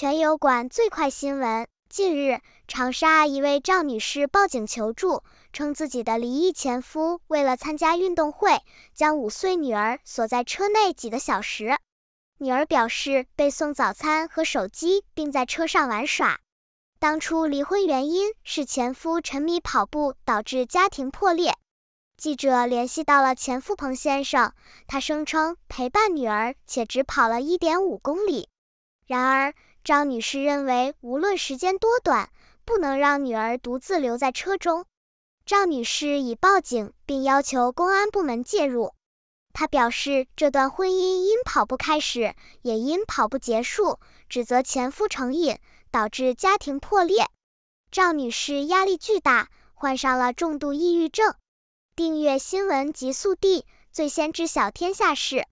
全油管最快新闻。近日，长沙一位赵女士报警求助，称自己的离异前夫为了参加运动会，将五岁女儿锁在车内几个小时。女儿表示被送早餐和手机，并在车上玩耍。当初离婚原因是前夫沉迷跑步导致家庭破裂。记者联系到了前夫彭先生，他声称陪伴女儿且只跑了一点五公里。然而，张女士认为，无论时间多短，不能让女儿独自留在车中。赵女士已报警，并要求公安部门介入。她表示，这段婚姻因跑步开始，也因跑步结束，指责前夫成瘾，导致家庭破裂。赵女士压力巨大，患上了重度抑郁症。订阅新闻极速递，最先知晓天下事。